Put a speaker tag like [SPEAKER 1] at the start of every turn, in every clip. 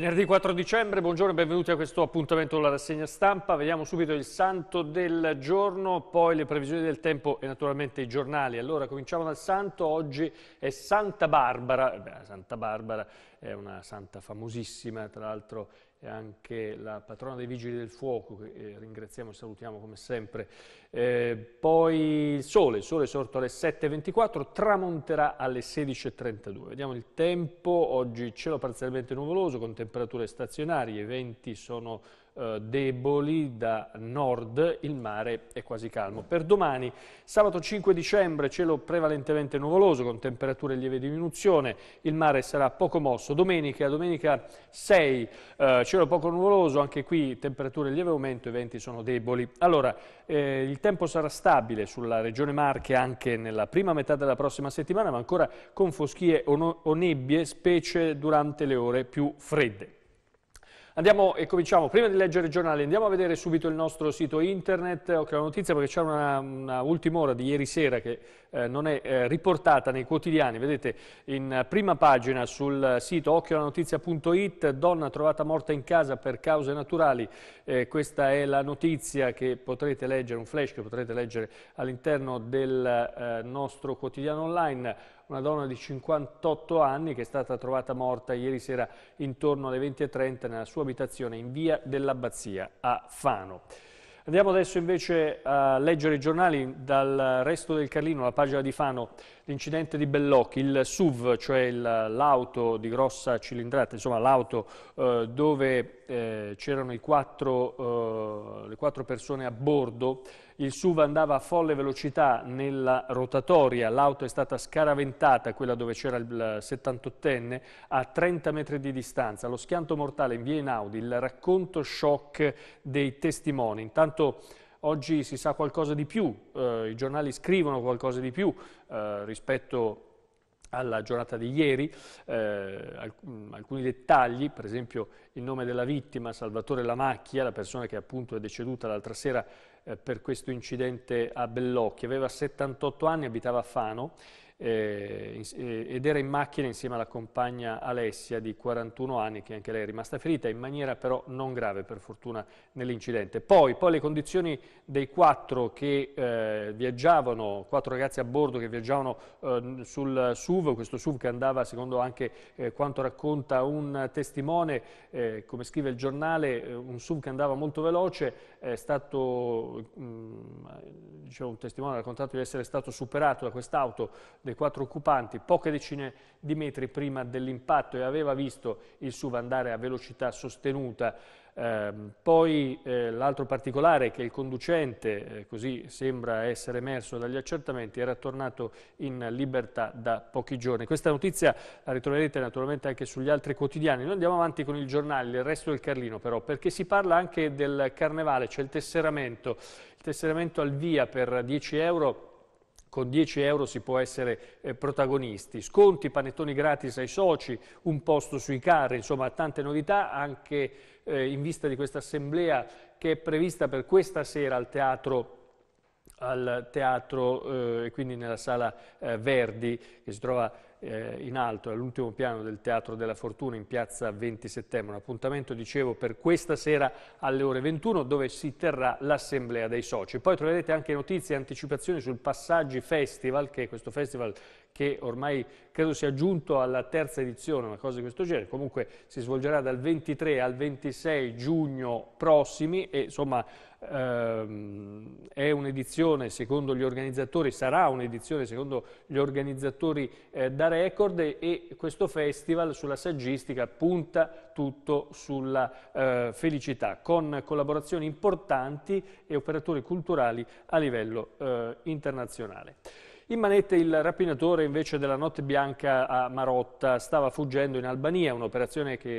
[SPEAKER 1] Venerdì 4 dicembre, buongiorno e benvenuti a questo appuntamento della rassegna stampa. Vediamo subito il santo del giorno, poi le previsioni del tempo e naturalmente i giornali. Allora, cominciamo dal santo. Oggi è Santa Barbara. Beh, Santa Barbara è una santa famosissima, tra l'altro e anche la patrona dei Vigili del Fuoco, che eh, ringraziamo e salutiamo come sempre. Eh, poi il sole, il sole è sorto alle 7.24, tramonterà alle 16.32. Vediamo il tempo, oggi cielo parzialmente nuvoloso con temperature stazionarie, i venti sono eh, deboli da nord, il mare è quasi calmo. Per domani, sabato 5 dicembre, cielo prevalentemente nuvoloso con temperature lieve diminuzione, il mare sarà poco mosso. Domenica, domenica 6, eh, cielo poco nuvoloso, anche qui temperature lieve aumento, i venti sono deboli. Allora, eh, il tempo sarà stabile sulla regione Marche anche nella prima metà della prossima settimana, ma ancora con foschie o, no o nebbie, specie durante le ore più fredde. Andiamo e cominciamo, prima di leggere il giornale, andiamo a vedere subito il nostro sito internet, ho creato notizia perché c'è una, una, ultima ora di ieri sera che eh, non è eh, riportata nei quotidiani, vedete in prima pagina sul sito occhiolanotizia.it, donna trovata morta in casa per cause naturali, eh, questa è la notizia che potrete leggere, un flash che potrete leggere all'interno del eh, nostro quotidiano online, una donna di 58 anni che è stata trovata morta ieri sera intorno alle 20.30 nella sua abitazione in via dell'Abbazia a Fano. Andiamo adesso invece a leggere i giornali dal resto del Carlino, la pagina di Fano, l'incidente di Bellocchi, il SUV, cioè l'auto di grossa cilindrata, insomma l'auto eh, dove eh, c'erano eh, le quattro persone a bordo, il SUV andava a folle velocità nella rotatoria, l'auto è stata scaraventata, quella dove c'era il 78enne, a 30 metri di distanza. Lo schianto mortale in via Inaudi, il racconto shock dei testimoni. Intanto oggi si sa qualcosa di più, eh, i giornali scrivono qualcosa di più eh, rispetto alla giornata di ieri, eh, alc alcuni dettagli, per esempio il nome della vittima, Salvatore Lamacchia, la persona che appunto è deceduta l'altra sera eh, per questo incidente a Bellocchi, aveva 78 anni, abitava a Fano eh, eh, ed era in macchina insieme alla compagna Alessia di 41 anni che anche lei è rimasta ferita in maniera però non grave per fortuna nell'incidente. Poi, poi, le condizioni dei quattro che eh, viaggiavano, quattro ragazzi a bordo che viaggiavano eh, sul SUV, questo SUV che andava secondo anche eh, quanto racconta un testimone, eh, come scrive il giornale, un SUV che andava molto veloce, è stato, diciamo, un testimone ha raccontato di essere stato superato da quest'auto dei quattro occupanti poche decine di metri prima dell'impatto e aveva visto il SUV andare a velocità sostenuta eh, poi eh, l'altro particolare è che il conducente, eh, così sembra essere emerso dagli accertamenti, era tornato in libertà da pochi giorni. Questa notizia la ritroverete naturalmente anche sugli altri quotidiani. Noi andiamo avanti con il giornale, il resto del Carlino però, perché si parla anche del carnevale, c'è cioè il tesseramento, il tesseramento al via per 10 euro con 10 euro si può essere eh, protagonisti. Sconti, panettoni gratis ai soci, un posto sui carri, insomma tante novità anche eh, in vista di questa assemblea che è prevista per questa sera al teatro al teatro eh, e eh, quindi nella sala eh, Verdi che si trova eh, in alto, all'ultimo piano del Teatro della Fortuna in piazza 20 settembre. Un appuntamento, dicevo, per questa sera alle ore 21 dove si terrà l'assemblea dei soci. Poi troverete anche notizie e anticipazioni sul Passaggi Festival, che è questo festival che ormai credo sia giunto alla terza edizione, una cosa di questo genere, comunque si svolgerà dal 23 al 26 giugno prossimi e insomma ehm, è un'edizione secondo gli organizzatori, sarà un'edizione secondo gli organizzatori eh, da record e questo festival sulla saggistica punta tutto sulla eh, felicità con collaborazioni importanti e operatori culturali a livello eh, internazionale. In manette il rapinatore invece della notte bianca a Marotta stava fuggendo in Albania, un'operazione che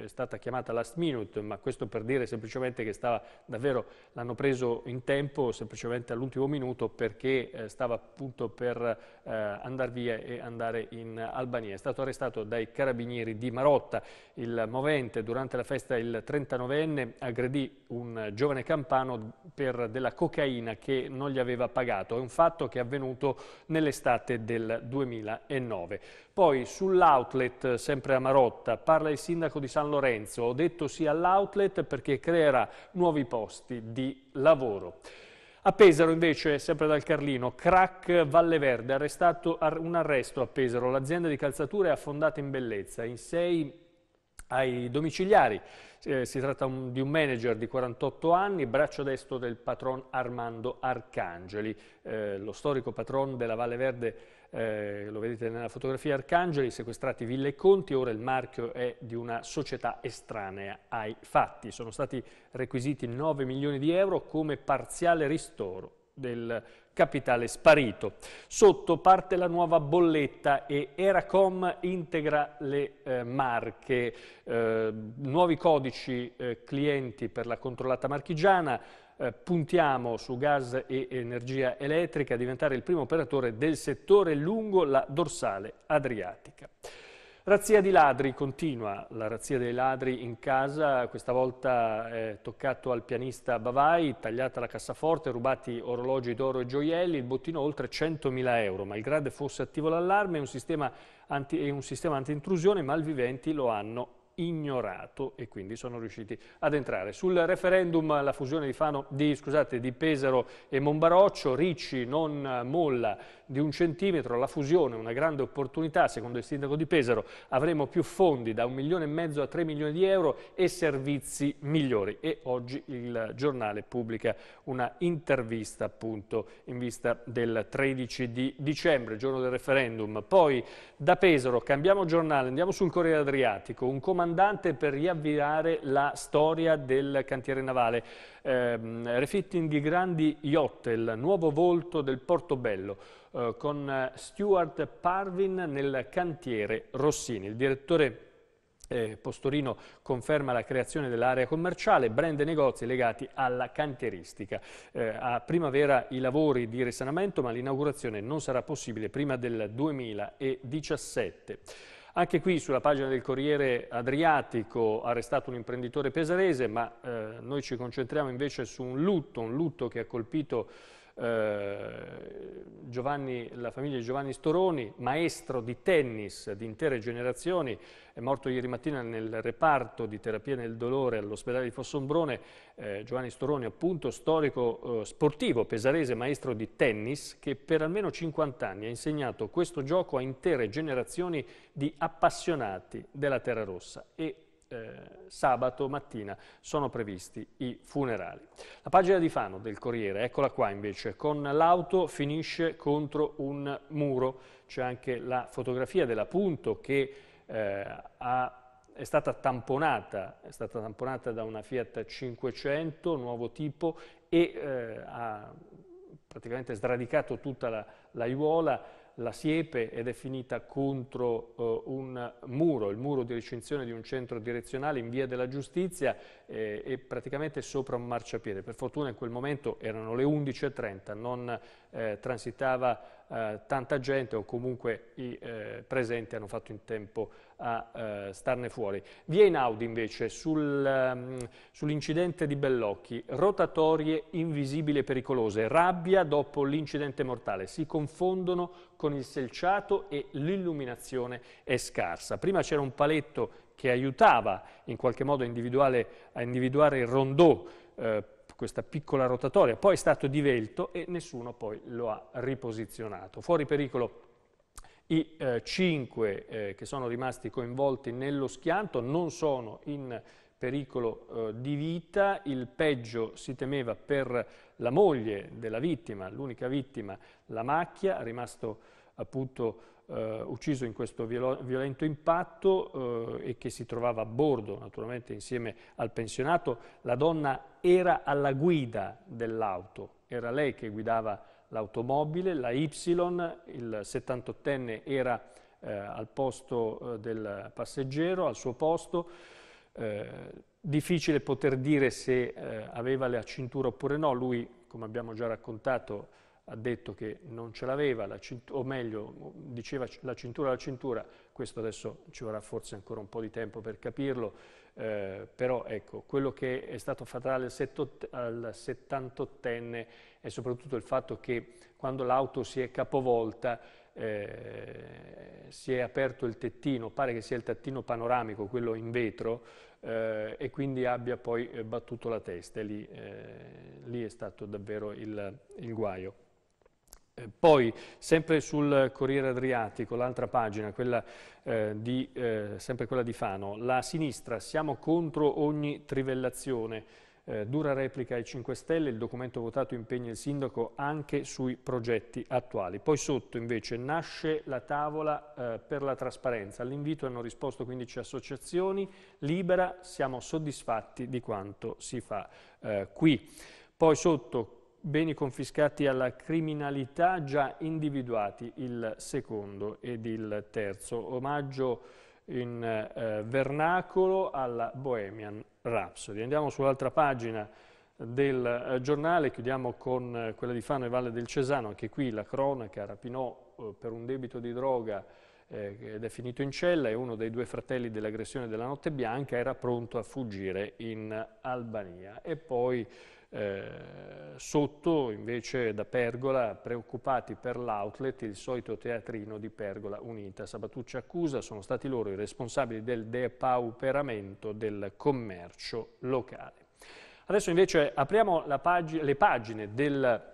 [SPEAKER 1] eh, è stata chiamata last minute, ma questo per dire semplicemente che stava davvero, l'hanno preso in tempo, semplicemente all'ultimo minuto perché eh, stava appunto per eh, andare via e andare in Albania. È stato arrestato dai carabinieri di Marotta. Il movente durante la festa il 39enne aggredì un giovane campano per della cocaina che non gli aveva pagato. È un fatto che è avvenuto nell'estate del 2009. Poi sull'outlet, sempre a Marotta, parla il sindaco di San Lorenzo. Ho detto sì all'outlet perché creerà nuovi posti di lavoro. A Pesaro invece, sempre dal Carlino, crack Valle Verde, arrestato, un arresto a Pesaro. L'azienda di calzature è affondata in bellezza. In sei ai domiciliari. Eh, si tratta di un manager di 48 anni, braccio destro del patron Armando Arcangeli, eh, lo storico patron della Valle Verde, eh, lo vedete nella fotografia Arcangeli, sequestrati Ville e Conti, ora il marchio è di una società estranea ai fatti. Sono stati requisiti 9 milioni di euro come parziale ristoro del capitale sparito. Sotto parte la nuova bolletta e Eracom integra le eh, marche, eh, nuovi codici eh, clienti per la controllata marchigiana, eh, puntiamo su gas e energia elettrica a diventare il primo operatore del settore lungo la dorsale adriatica. Razzia di ladri continua, la razzia dei ladri in casa, questa volta è eh, toccato al pianista Bavai, tagliata la cassaforte, rubati orologi d'oro e gioielli, il bottino oltre 100.000 euro. Malgrado fosse attivo l'allarme è un sistema anti-intrusione, anti malviventi lo hanno ignorato e quindi sono riusciti ad entrare. Sul referendum la fusione di, Fano, di, scusate, di Pesaro e Monbaroccio, Ricci non molla di un centimetro, la fusione è una grande opportunità, secondo il sindaco di Pesaro avremo più fondi da un milione e mezzo a tre milioni di euro e servizi migliori e oggi il giornale pubblica una intervista appunto in vista del 13 di dicembre, giorno del referendum. Poi da Pesaro cambiamo giornale, andiamo sul Corriere Adriatico, un comandante comandante per riavviare la storia del cantiere navale. Eh, refitting di grandi yacht, il nuovo volto del Portobello, eh, con eh, Stuart Parvin nel cantiere Rossini. Il direttore eh, Postorino conferma la creazione dell'area commerciale, brand e negozi legati alla cantieristica. Eh, a primavera i lavori di risanamento, ma l'inaugurazione non sarà possibile prima del 2017. Anche qui sulla pagina del Corriere Adriatico arrestato un imprenditore pesarese, ma eh, noi ci concentriamo invece su un lutto, un lutto che ha colpito eh, Giovanni, la famiglia di Giovanni Storoni, maestro di tennis di intere generazioni, è morto ieri mattina nel reparto di terapia nel dolore all'ospedale di Fossombrone, eh, Giovanni Storoni appunto storico eh, sportivo pesarese, maestro di tennis, che per almeno 50 anni ha insegnato questo gioco a intere generazioni di appassionati della Terra Rossa e eh, sabato mattina sono previsti i funerali. La pagina di Fano del Corriere, eccola qua invece, con l'auto finisce contro un muro. C'è anche la fotografia dell'appunto che eh, ha, è, stata tamponata, è stata tamponata da una Fiat 500, nuovo tipo, e eh, ha praticamente sradicato tutta la, l'aiuola la siepe ed è finita contro eh, un muro, il muro di recinzione di un centro direzionale in via della giustizia eh, e praticamente sopra un marciapiede. Per fortuna in quel momento erano le 11.30, non eh, transitava eh, tanta gente o comunque i eh, presenti hanno fatto in tempo a eh, starne fuori. Via in Audi invece sul, um, sull'incidente di Bellocchi, rotatorie invisibili e pericolose, rabbia dopo l'incidente mortale, si confondono con il selciato e l'illuminazione è scarsa. Prima c'era un paletto che aiutava in qualche modo a, a individuare il rondò eh, questa piccola rotatoria, poi è stato divelto e nessuno poi lo ha riposizionato. Fuori pericolo i eh, cinque eh, che sono rimasti coinvolti nello schianto non sono in pericolo eh, di vita, il peggio si temeva per la moglie della vittima, l'unica vittima, la macchia, rimasto appunto eh, ucciso in questo violento impatto eh, e che si trovava a bordo naturalmente insieme al pensionato. La donna era alla guida dell'auto, era lei che guidava l'automobile, la Y, il 78enne era eh, al posto eh, del passeggero, al suo posto, eh, difficile poter dire se eh, aveva la cintura oppure no, lui come abbiamo già raccontato ha detto che non ce l'aveva, o meglio, diceva la cintura alla cintura, questo adesso ci vorrà forse ancora un po' di tempo per capirlo, eh, però ecco, quello che è stato fatale al 78enne è soprattutto il fatto che quando l'auto si è capovolta eh, si è aperto il tettino, pare che sia il tettino panoramico, quello in vetro, eh, e quindi abbia poi eh, battuto la testa, e lì, eh, lì è stato davvero il, il guaio. Eh, poi, sempre sul Corriere Adriatico, l'altra pagina, quella, eh, di, eh, sempre quella di Fano, la sinistra, siamo contro ogni trivellazione, eh, dura replica ai 5 Stelle, il documento votato impegna il sindaco anche sui progetti attuali. Poi sotto invece nasce la tavola eh, per la trasparenza, all'invito hanno risposto 15 associazioni, libera, siamo soddisfatti di quanto si fa eh, qui. Poi sotto beni confiscati alla criminalità già individuati, il secondo ed il terzo. Omaggio in eh, vernacolo alla Bohemian Rhapsody. Andiamo sull'altra pagina del eh, giornale, chiudiamo con eh, quella di Fano e Valle del Cesano, anche qui la cronaca, rapinò eh, per un debito di droga eh, ed è finito in cella e uno dei due fratelli dell'aggressione della Notte Bianca era pronto a fuggire in Albania. E poi eh, sotto invece da Pergola, preoccupati per l'outlet, il solito teatrino di Pergola Unita. Sabatucci accusa, sono stati loro i responsabili del depauperamento del commercio locale. Adesso invece apriamo pag le pagine del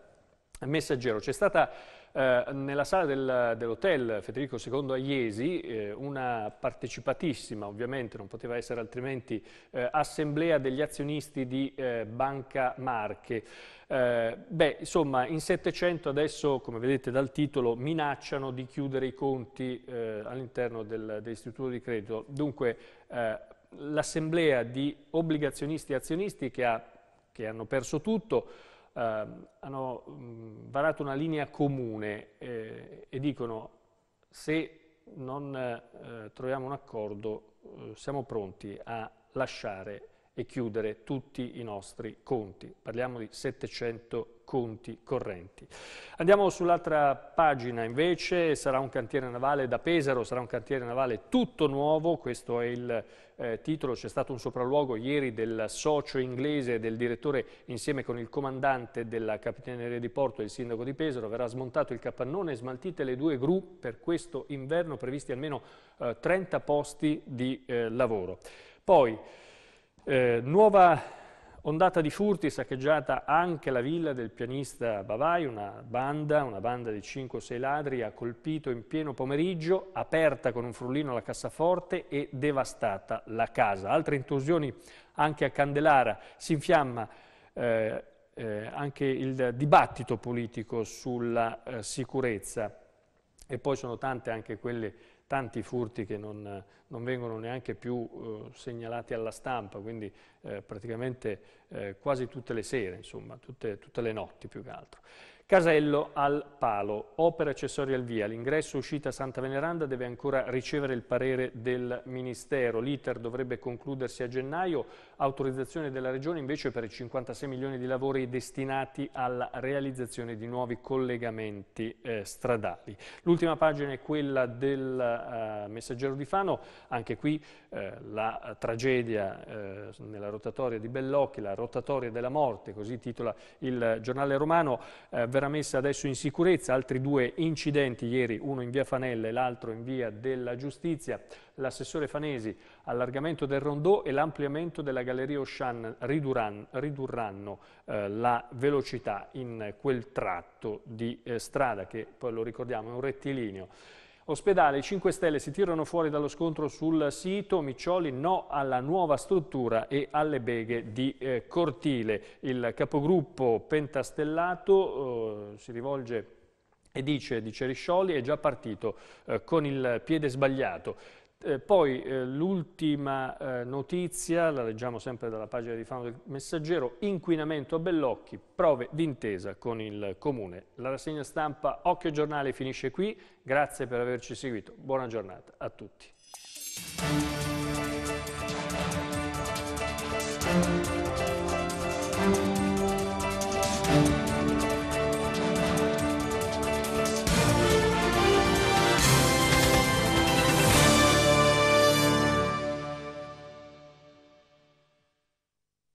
[SPEAKER 1] messaggero. C'è stata eh, nella sala del, dell'hotel Federico II a Iesi, eh, una partecipatissima, ovviamente non poteva essere altrimenti, eh, assemblea degli azionisti di eh, Banca Marche. Eh, beh, insomma, in 700 adesso, come vedete dal titolo, minacciano di chiudere i conti all'interno dell'istituto di credito. Dunque, l'assemblea di obbligazionisti e azionisti che, ha, che hanno perso tutto, Ehm, hanno mm, varato una linea comune eh, e dicono se non eh, troviamo un accordo eh, siamo pronti a lasciare e chiudere tutti i nostri conti. Parliamo di 700 conti correnti. Andiamo sull'altra pagina invece, sarà un cantiere navale da Pesaro, sarà un cantiere navale tutto nuovo, questo è il eh, titolo, c'è stato un sopralluogo ieri del socio inglese del direttore insieme con il comandante della Capitaneria di Porto e il sindaco di Pesaro, verrà smontato il capannone e smaltite le due gru, per questo inverno previsti almeno eh, 30 posti di eh, lavoro. Poi, eh, nuova ondata di furti, saccheggiata anche la villa del pianista Bavai, una banda, una banda di 5 o 6 ladri, ha colpito in pieno pomeriggio, aperta con un frullino la cassaforte e devastata la casa. Altre intrusioni anche a Candelara, si infiamma eh, eh, anche il dibattito politico sulla eh, sicurezza e poi sono tante anche quelle, tanti furti che non, non vengono neanche più eh, segnalati alla stampa, quindi eh, praticamente eh, quasi tutte le sere, insomma, tutte, tutte le notti più che altro. Casello al Palo, opere accessorie al via, l'ingresso uscita Santa Veneranda deve ancora ricevere il parere del Ministero, l'iter dovrebbe concludersi a gennaio, autorizzazione della Regione invece per i 56 milioni di lavori destinati alla realizzazione di nuovi collegamenti eh, stradali. L'ultima pagina è quella del eh, Messaggero di Fano, anche qui eh, la tragedia eh, nella rotatoria di Bellocchi, la rotatoria della morte, così titola il giornale romano, eh, verrà messa adesso in sicurezza, altri due incidenti ieri, uno in via Fanelle e l'altro in via della Giustizia. L'assessore Fanesi, allargamento del rondò e l'ampliamento della galleria Oshan ridurranno, eh, la velocità in quel tratto di eh, strada che, poi lo ricordiamo, è un rettilineo. Ospedale 5 Stelle si tirano fuori dallo scontro sul sito, Miccioli no alla nuova struttura e alle beghe di eh, Cortile. Il capogruppo pentastellato eh, si rivolge e dice di Ceriscioli è già partito eh, con il piede sbagliato. Eh, poi eh, l'ultima eh, notizia, la leggiamo sempre dalla pagina di Fano del Messaggero, inquinamento a Bellocchi, prove d'intesa con il Comune. La rassegna stampa Occhio Giornale finisce qui, grazie per averci seguito, buona giornata a tutti.